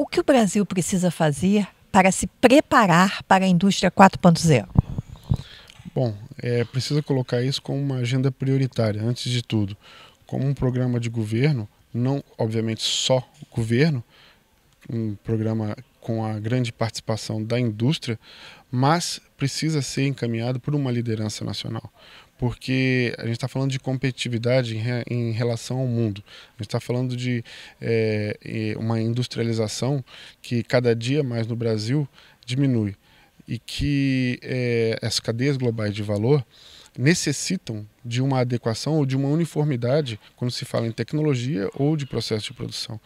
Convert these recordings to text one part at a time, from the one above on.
O que o Brasil precisa fazer para se preparar para a indústria 4.0? Bom, é, precisa colocar isso como uma agenda prioritária, antes de tudo. Como um programa de governo, não obviamente só governo, um programa com a grande participação da indústria, mas precisa ser encaminhado por uma liderança nacional porque a gente está falando de competitividade em, em, relação ao mundo. A gente está falando de é, uma industrialização que cada dia mais no Brasil diminui e que é, as cadeias globais de valor necessitam de uma adequação ou de uma uniformidade quando se fala em tecnologia ou de processo de produção.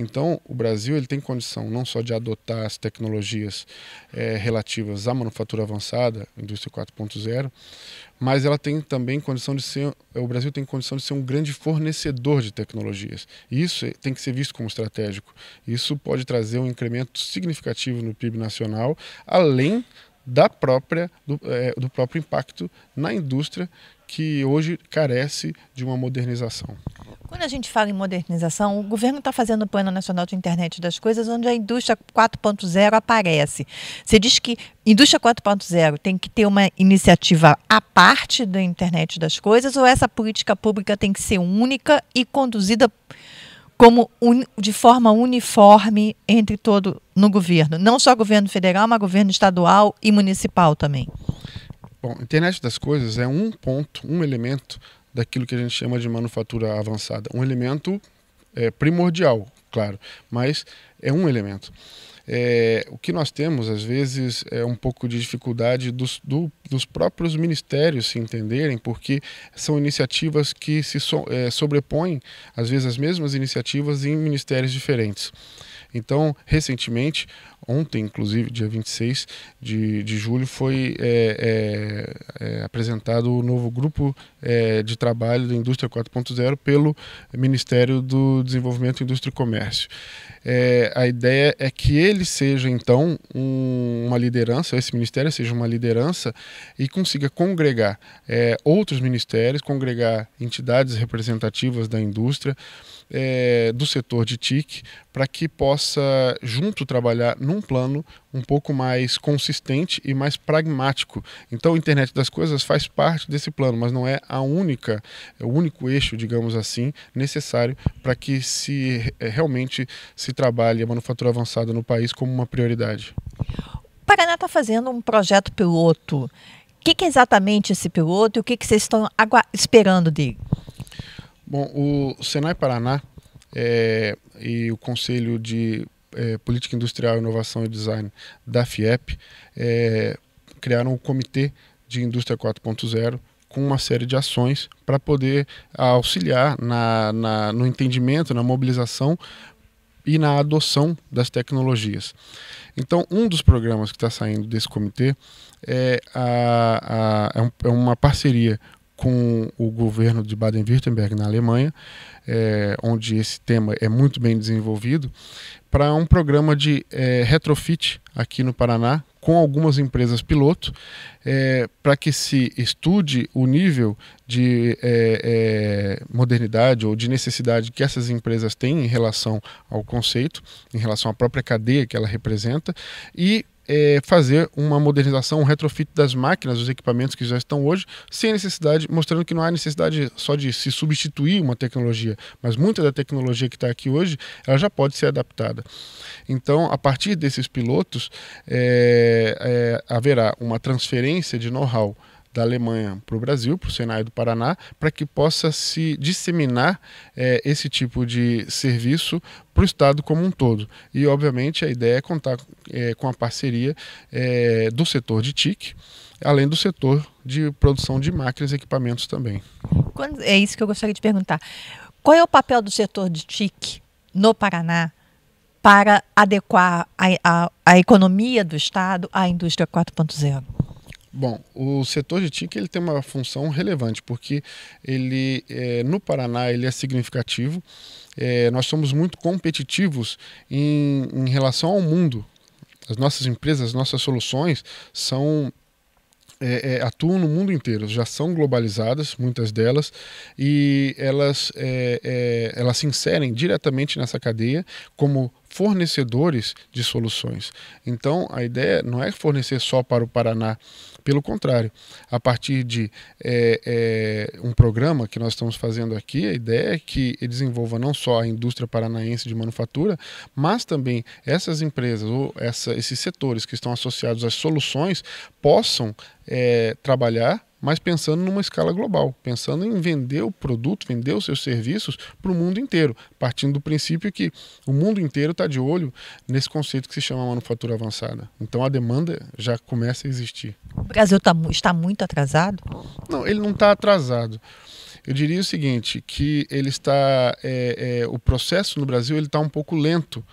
Então, o Brasil ele tem condição não só de adotar as tecnologias é, relativas à manufatura avançada, indústria 4.0, mas ela tem também condição de ser, o Brasil tem condição de ser um grande fornecedor de tecnologias. isso é, tem que ser visto como estratégico. Isso pode trazer um incremento significativo no PIB nacional, além da própria do, é, do próprio impacto na indústria que hoje carece de uma modernização. Quando a gente fala em modernização, o governo está fazendo o Plano Nacional de Internet das Coisas, onde a indústria 4.0 aparece. Você diz que indústria 4.0 tem que ter uma iniciativa à parte da internet das coisas, ou essa política pública tem que ser única e conduzida como un, de forma uniforme entre todo no governo, não só governo federal, mas governo estadual e municipal também. Bom, a internet das coisas é um ponto, um elemento daquilo que a gente chama de manufatura avançada, um elemento é, primordial, claro, mas é um elemento. É, o que nós temos, às vezes, é um pouco de dificuldade dos, do, dos próprios ministérios se entenderem, porque são iniciativas que se so, é, sobrepõem, às vezes, as mesmas iniciativas em ministérios diferentes. Então, recentemente, Ontem, inclusive, dia 26 de, de julho, foi é, é, é, apresentado o novo grupo é, de trabalho da Indústria 4.0 pelo Ministério do Desenvolvimento, Indústria e Comércio. É, a ideia é que ele seja, então, um, uma liderança, esse ministério seja uma liderança e consiga congregar é, outros ministérios, congregar entidades representativas da indústria, do setor de TIC, para que possa junto trabalhar num plano um pouco mais consistente e mais pragmático. Então, a internet das coisas faz parte desse plano, mas não é a única, é o único eixo, digamos assim, necessário para que se eh, realmente se trabalhe a manufatura avançada no país como uma prioridade. O Paraná está fazendo um projeto piloto. O que, que, é exatamente esse piloto e o que, que vocês estão esperando dele? Bom, o Senai Paraná é, e o Conselho de é, Política Industrial, Inovação e Design da FIEP, é, criaram o um Comitê de Indústria 4.0 com uma série de ações para poder auxiliar na, na, no entendimento, na mobilização e na adoção das tecnologias. Então, um dos programas que está saindo desse comitê é, a, a, é, é uma parceria com o governo de Baden-Württemberg na Alemanha, é, onde esse tema é muito bem desenvolvido, para um programa de é, retrofit aqui no Paraná, com algumas empresas piloto, é, para que se estude o nível de é, é, modernidade ou de necessidade que essas empresas têm em relação ao conceito, em relação à própria cadeia que ela representa, e é, fazer uma modernização, um retrofit das máquinas, dos equipamentos que já estão hoje, sem necessidade, mostrando que não há necessidade só de se substituir uma tecnologia, mas muita da tecnologia que está aqui hoje, ela já pode ser adaptada. Então, a partir desses pilotos, é, é, haverá uma transferência de know-how da Alemanha para o Brasil, para o Senai do Paraná, para que possa se disseminar é, esse tipo de serviço para o Estado como um todo. E, obviamente, a ideia é contar é, com a parceria é, do setor de TIC, além do setor de produção de máquinas e equipamentos também. É isso que eu gostaria de perguntar. Qual é o papel do setor de TIC no Paraná para adequar a, a, a economia do Estado à indústria 4.0? Bom, o setor de TIC ele tem uma função relevante, porque ele é, no Paraná ele é significativo. É, nós somos muito competitivos em, em relação ao mundo. As nossas empresas, as nossas soluções são é, é, atuam no mundo inteiro, já são globalizadas, muitas delas, e elas, é, elas se inserem diretamente nessa cadeia como fornecedores de soluções. Então, a ideia não é fornecer só para o Paraná, pelo contrário, a partir de é, é, um programa que nós estamos fazendo aqui, a ideia é que desenvolva não só a indústria paranaense de manufatura, mas também essas empresas ou essa, esses setores que estão associados às soluções possam é, trabalhar mas pensando numa escala global, pensando em vender o produto, vender os seus serviços para o mundo inteiro, partindo do princípio que o mundo inteiro está de olho nesse conceito que se chama manufatura avançada. Então a demanda já começa a existir. O Brasil tá, está muito atrasado? Não, ele não está atrasado. Eu diria o seguinte, que ele está, é, é, o processo no Brasil ele está um pouco lento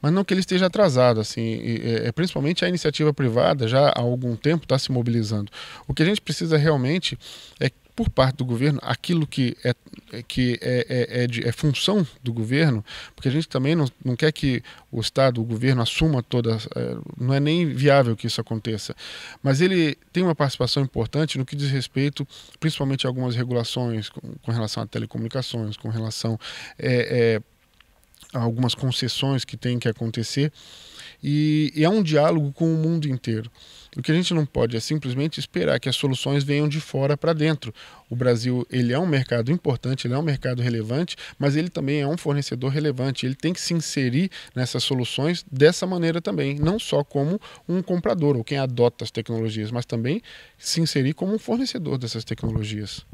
mas não que ele esteja atrasado. Assim, e, é, principalmente a iniciativa privada já há algum tempo está se mobilizando. O que a gente precisa realmente é por parte do governo aquilo que é, é que é, é, é, de, é, função do governo, porque a gente também não, não quer que o Estado, o governo assuma toda, é, não é nem viável que isso aconteça, mas ele tem uma participação importante no que diz respeito, principalmente a algumas regulações com, com relação a telecomunicações, com relação é, é algumas concessões que têm que acontecer. E, e, é um diálogo com o mundo inteiro. O que a gente não pode é simplesmente esperar que as soluções venham de fora para dentro. O Brasil ele é um mercado importante, ele é um mercado relevante, mas ele também é um fornecedor relevante. Ele tem que se inserir nessas soluções dessa maneira também, não só como um comprador ou quem adota as tecnologias, mas também se inserir como um fornecedor dessas tecnologias.